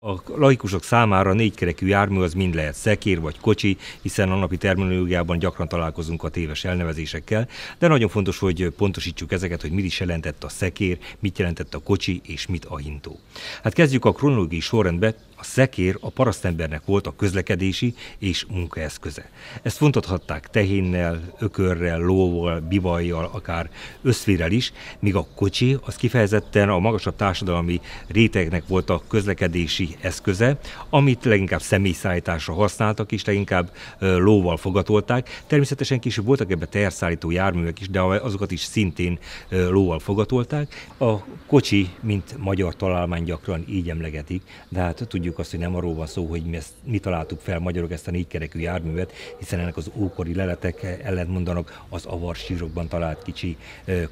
A laikusok számára négykerekű jármű az mind lehet szekér vagy kocsi, hiszen a napi terminológiában gyakran találkozunk a téves elnevezésekkel, de nagyon fontos, hogy pontosítsuk ezeket, hogy mit is jelentett a szekér, mit jelentett a kocsi és mit a hintó. Hát kezdjük a kronológiai sorrendbe, a szekér a parasztembernek volt a közlekedési és munkaeszköze. Ezt fontathatták tehénnel, ökörrel, lóval, bivajjal, akár összférrel is, míg a kocsi az kifejezetten a magasabb társadalmi rétegnek volt a közlekedési eszköze, amit leginkább személyszállításra használtak és leginkább lóval fogatolták. Természetesen később voltak ebbe teherszállító járművek is, de azokat is szintén lóval fogatolták. A kocsi, mint magyar találmány gyakran így emlegetik, de hát tudjuk, tudjuk azt, hogy nem arról van szó, hogy mi, ezt, mi találtuk fel magyarok ezt a négykerekű járművet, hiszen ennek az ókori leletek ellentmondanak az avar sírokban talált kicsi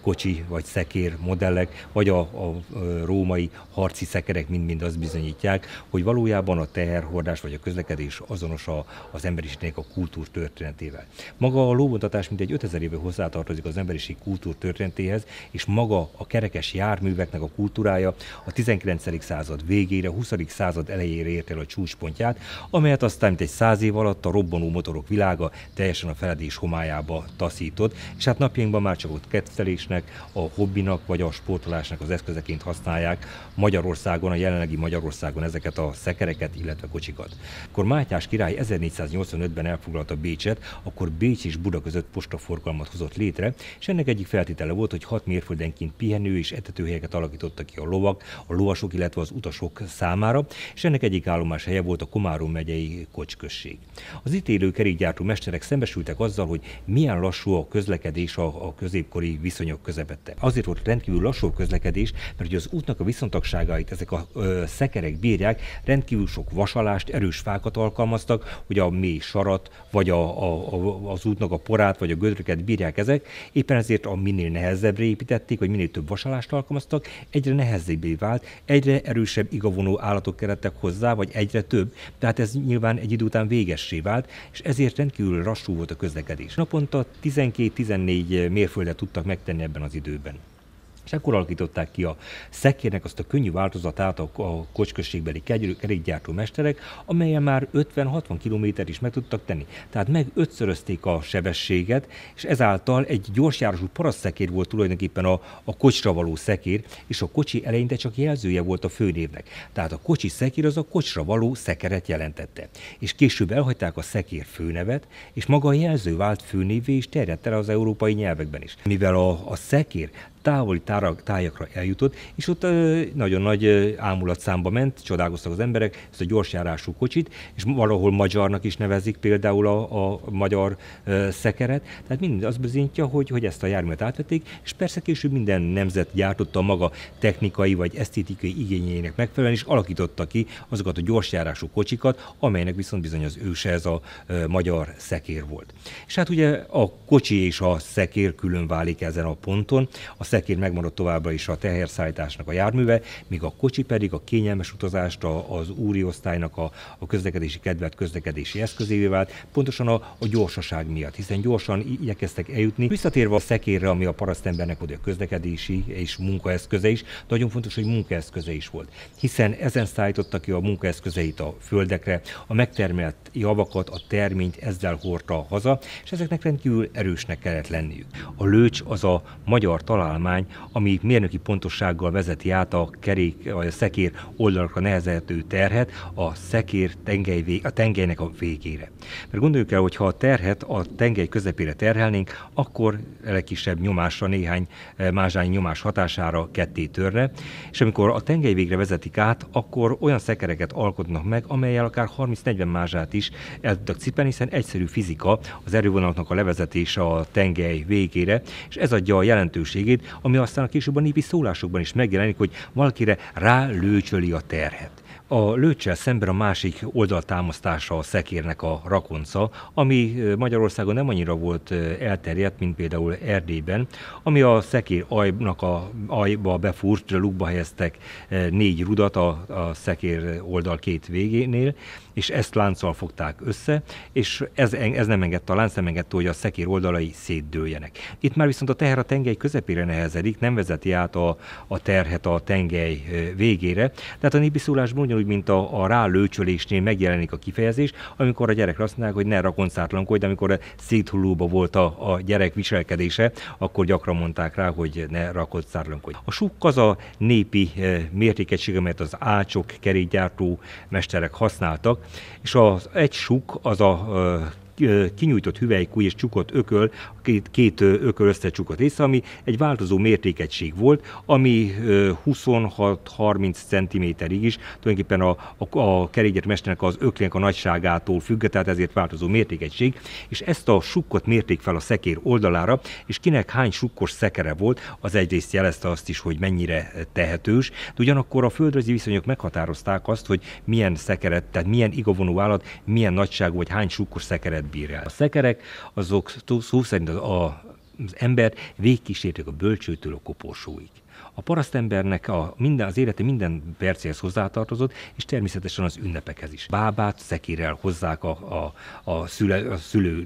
kocsi vagy szekér modellek, vagy a, a római harci szekerek mind-mind azt bizonyítják, hogy valójában a teherhordás vagy a közlekedés azonos a, az emberiségnek a kultúr történetével. Maga a lóbontatás mintegy 5000 éve hozzátartozik az emberiség kultúr történetéhez, és maga a kerekes járműveknek a kultúrája a 19. század végére, 20. század elejére elejére ért el a csúcspontját, amelyet aztán mint egy száz év alatt a robbanó motorok világa teljesen a feledés homályába taszított, és hát napjainkban már csak ott kettelésnek, a hobbinak vagy a sportolásnak az eszközeként használják Magyarországon, a jelenlegi Magyarországon ezeket a szekereket, illetve kocsikat. Akkor Mátyás király 1485-ben elfoglalta Bécset, akkor Bécs és Buda között postaforgalmat hozott létre, és ennek egyik feltétele volt, hogy hat mérföldenként pihenő és etetőhelyeket alakítottak ki a lovak, a lovasok, illetve az utasok számára, és ennek ennek egyik állomás helye volt a Komárom megyei kocsközség. Az itt élő kerékgyártó mesterek szembesültek azzal, hogy milyen lassú a közlekedés a, a középkori viszonyok közepette. Azért volt rendkívül lassú a közlekedés, mert hogy az útnak a viszontagságait ezek a ö, szekerek bírják, rendkívül sok vasalást, erős fákat alkalmaztak, hogy a mély sarat, vagy a, a, a, az útnak a porát, vagy a gödröket bírják ezek. Éppen ezért a minél nehezebbre építették, vagy minél több vasalást alkalmaztak, egyre nehezebbé vált, egyre erősebb igavonó állatok kerettek hozzá, vagy egyre több. Tehát ez nyilván egy idő után végessé vált, és ezért rendkívül lassú volt a közlekedés. Naponta 12-14 mérföldet tudtak megtenni ebben az időben és akkor alakították ki a szekérnek azt a könnyű változatát a, a kocskösségbeli kerékgyártó mesterek, amelyen már 50-60 km is meg tudtak tenni. Tehát meg ötszörözték a sebességet, és ezáltal egy gyorsjárású paraszszekér volt tulajdonképpen a, a kocsra való szekér, és a kocsi eleinte csak jelzője volt a főnévnek. Tehát a kocsi szekér az a kocsra való szekeret jelentette. És később elhagyták a szekér főnevet, és maga a jelző vált főnévé és terjedt el az európai nyelvekben is. Mivel a, a szekér távoli tárak, tájakra eljutott, és ott nagyon nagy ámulatszámba ment, csodálkoztak az emberek, ezt a gyorsjárású kocsit, és valahol magyarnak is nevezik például a, a magyar szekeret, tehát mind az bizonyítja, hogy, hogy ezt a járművet átvették, és persze később minden nemzet gyártotta maga technikai vagy esztétikai igényeinek megfelelően, és alakította ki azokat a gyorsjárású kocsikat, amelynek viszont bizony az őse ez a magyar szekér volt. És hát ugye a kocsi és a szekér külön válik ezen a ponton. A szekér megmarad továbbra is a teherszállításnak a járműve, míg a kocsi pedig a kényelmes utazást, az úri osztálynak a, a közlekedési kedvet közlekedési eszközévé vált, pontosan a, a gyorsaság miatt, hiszen gyorsan igyekeztek eljutni. Visszatérve a szekérre, ami a parasztembernek a közlekedési és munkaeszköze is, nagyon fontos, hogy munkaeszköze is volt, hiszen ezen szállította ki a munkaeszközeit a földekre, a megtermelt javakat, a terményt ezzel hordta haza, és ezeknek rendkívül erősnek kellett lenniük. A lőcs az a magyar találmány, találmány, ami mérnöki pontossággal vezeti át a kerék, vagy a szekér oldalakra nehezető terhet a szekér tengely, a tengelynek a végére. Mert gondoljuk el, hogy ha a terhet a tengely közepére terhelnénk, akkor legkisebb nyomásra, néhány eh, mázsány nyomás hatására ketté törne, és amikor a tengely végre vezetik át, akkor olyan szekereket alkotnak meg, amelyel akár 30-40 mázsát is el tudtak cipelni, hiszen egyszerű fizika az erővonalaknak a levezetése a tengely végére, és ez adja a jelentőségét ami aztán a később a népi szólásokban is megjelenik, hogy valakire rálőcsöli a terhet. A lőcsel szemben a másik oldaltámasztása a szekérnek a rakonca, ami Magyarországon nem annyira volt elterjedt, mint például Erdélyben, ami a szekér ajnak a ajba befúrt lukba helyeztek négy rudat a, a szekér oldal két végénél, és ezt lánccal fogták össze, és ez, ez nem engedte a lánc, nem engedte, hogy a szekér oldalai szétdőljenek. Itt már viszont a teher a tengely közepére nehezedik, nem vezeti át a, a terhet a tengely végére, tehát a népiszólásban ugyanúgy úgy, mint a, a rálőcsölésnél megjelenik a kifejezés, amikor a gyerek mondják, hogy ne rakoncátlankodj, amikor a széthullóba volt a, a gyerek viselkedése, akkor gyakran mondták rá, hogy ne rakoncátlankodj. A sukk az a népi eh, mértékegység, amelyet az ácsok, kerékgyártó mesterek használtak, és az egy suk az a eh, kinyújtott hüvelykú és csukott ököl, két, két ököl összecsukott része, ami egy változó mértékegység volt, ami 26-30 cm-ig is tulajdonképpen a, a, a kerékgyármesternek az öklének a nagyságától függ, tehát ezért változó mértékegység, és ezt a sukkot mérték fel a szekér oldalára, és kinek hány sukkos szekere volt, az egyrészt jelezte azt is, hogy mennyire tehetős, de ugyanakkor a földrajzi viszonyok meghatározták azt, hogy milyen szekeret, tehát milyen igavonó állat, milyen nagyságú vagy hány sukkos szekeret szerepet bírál. A szekerek azok szó szerint az, a, az embert végkísérték a bölcsőtől a koporsóig. A parasztembernek a, minden, az élete minden percéhez hozzátartozott, és természetesen az ünnepekhez is. Bábát szekérrel hozzák a, a, a, szüle, a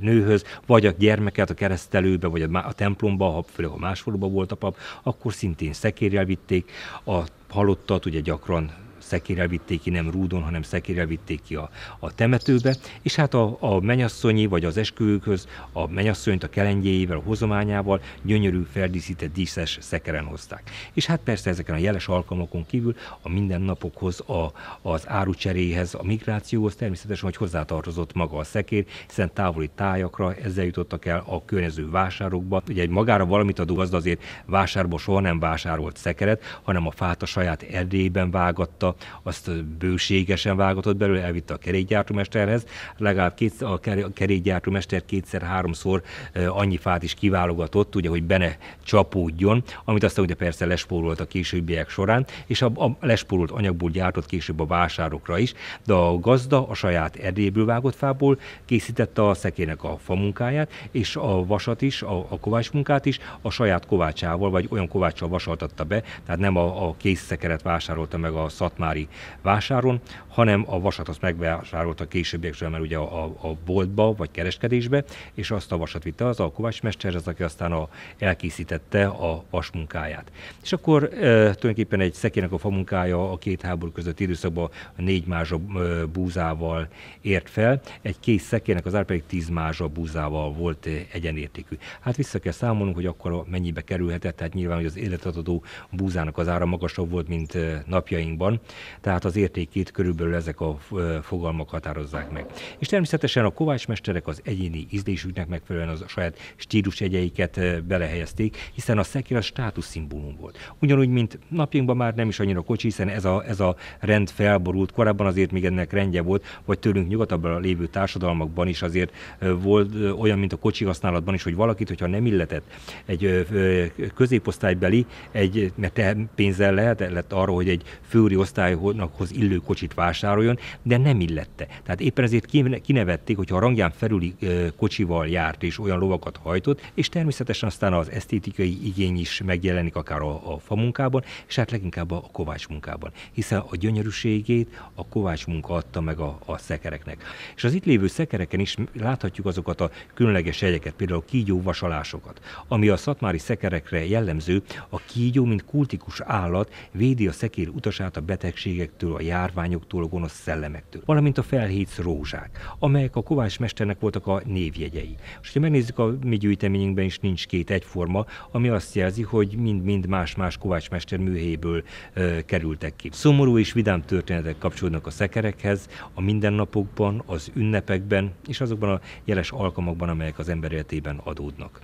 nőhöz, vagy a gyermeket a keresztelőbe, vagy a, a templomba, ha főleg a másforba volt a pap, akkor szintén szekérrel vitték. A halottat ugye gyakran szekére vitték ki, nem rúdon, hanem szekére vitték ki a, a temetőbe, és hát a, a menyasszonyi, vagy az esküvőkhöz a menyasszonyt a kelengyéjével, a hozományával gyönyörű, feldíszített díszes szekeren hozták. És hát persze ezeken a jeles alkalmakon kívül a mindennapokhoz, a, az árucseréhez, a migrációhoz természetesen, hogy hozzátartozott maga a szekér, hiszen távoli tájakra ezzel jutottak el a környező vásárokba. Ugye egy magára valamit adó gazda azért vásárba soha nem vásárolt szekeret, hanem a fát a saját erdélyben vágatta, azt bőségesen vágatott belőle, elvitte a kerékgyártómesterhez, legalább két, a kerékgyártómester kétszer-háromszor annyi fát is kiválogatott, ugye, hogy bene csapódjon, amit aztán ugye persze lespórolt a későbbiek során, és a, a lespórolt anyagból gyártott később a vásárokra is, de a gazda a saját erdélyből vágott fából készítette a szekének a fa munkáját, és a vasat is, a, a kovács munkát is a saját kovácsával, vagy olyan kovácsal vasaltatta be, tehát nem a, a szekeret vásárolta meg a szatmár Szatmári vásáron, hanem a vasat azt megvásárolta későbbiekről, mert ugye a, a, boltba vagy kereskedésbe, és azt a vasat vitte az a Kovács az aki aztán a, elkészítette a vas munkáját. És akkor e, tulajdonképpen egy szekének a munkája a két háború közötti időszakban a négy mázsa búzával ért fel, egy kész szekének az ár pedig tíz mázsa búzával volt egyenértékű. Hát vissza kell számolnunk, hogy akkor mennyibe kerülhetett, tehát nyilván, hogy az életadó búzának az ára magasabb volt, mint napjainkban, tehát az értékét körülbelül ezek a fogalmak határozzák meg. És természetesen a kovácsmesterek az egyéni ízlésüknek megfelelően az a saját stílus egyeiket belehelyezték, hiszen a szekér a szimbólum volt. Ugyanúgy, mint napjainkban már nem is annyira kocsi, hiszen ez a, ez a rend felborult, korábban azért még ennek rendje volt, vagy tőlünk nyugatabbra lévő társadalmakban is azért volt olyan, mint a kocsi használatban is, hogy valakit, hogyha nem illetett egy középosztálybeli, egy, mert pénzzel lehetett arra, hogy egy főri osztály munkájához illő kocsit vásároljon, de nem illette. Tehát éppen ezért kinevették, hogyha a rangján felüli kocsival járt és olyan lovakat hajtott, és természetesen aztán az esztétikai igény is megjelenik akár a, a fa munkában, és hát leginkább a kovács munkában, hiszen a gyönyörűségét a kovács munka adta meg a, a szekereknek. És az itt lévő szekereken is láthatjuk azokat a különleges jegyeket, például a kígyó vasalásokat, ami a szatmári szekerekre jellemző, a kígyó, mint kultikus állat védi a szekér utasát a beteg betegségektől, a járványoktól, a gonosz szellemektől, valamint a felhíc rózsák, amelyek a Kovács mesternek voltak a névjegyei. És ha megnézzük, a mi gyűjteményünkben is nincs két egyforma, ami azt jelzi, hogy mind-mind más-más Kovács mester műhéből e, kerültek ki. Szomorú és vidám történetek kapcsolódnak a szekerekhez, a mindennapokban, az ünnepekben és azokban a jeles alkalmakban, amelyek az ember életében adódnak.